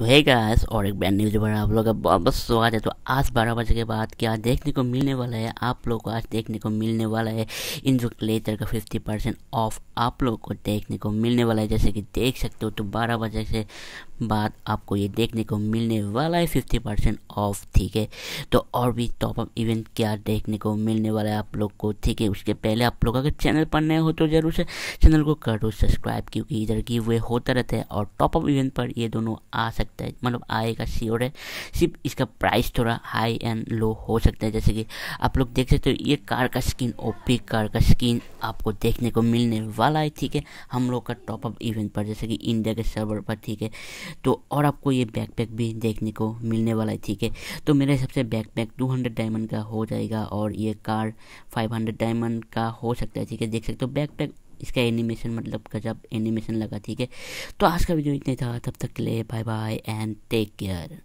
तो है गाइस और एक ब्रांड न्यूज पर आप लोग का बहुत स्वागत है तो आज बारह बजे के बाद क्या देखने को मिलने वाला है आप लोग को आज देखने को मिलने वाला है इन जो क्लेटर का फिफ्टी परसेंट ऑफ आप लोग को देखने को मिलने वाला है जैसे कि देख सकते हो तो बारह बजे से बाद आपको ये देखने को मिलने वाला है फिफ्टी परसेंट ऑफ ठीक है तो और भी टॉपअप इवेंट क्या देखने को मिलने वाला है आप लोग को ठीक है उसके पहले आप लोग अगर चैनल पर नए हो तो ज़रूर से चैनल को कर दो सब्सक्राइब क्योंकि इधर की वे होता रहता है और टॉपअप इवेंट पर ये दोनों आ सकते सकता है मतलब आएगा श्योर है सिर्फ इसका प्राइस थोड़ा हाई एंड लो हो सकता है जैसे कि आप लोग देख सकते हो ये कार का स्किन ओपी कार का स्किन आपको देखने को मिलने वाला है ठीक है हम लोग का टॉप अप इवेंट पर जैसे कि इंडिया के सर्वर पर ठीक है तो और आपको ये बैकपैक भी देखने को मिलने वाला है ठीक है तो मेरे हिसाब से बैकपैक टू हंड्रेड डायमंड का हो जाएगा और ये कार फाइव हंड्रेड डायमंड का हो सकता है ठीक है देख सकते हो बैकपैक इसका एनिमेशन मतलब गजब एनिमेशन लगा ठीक है तो आज का वीडियो इतना था तब तक के लिए bye bye and take care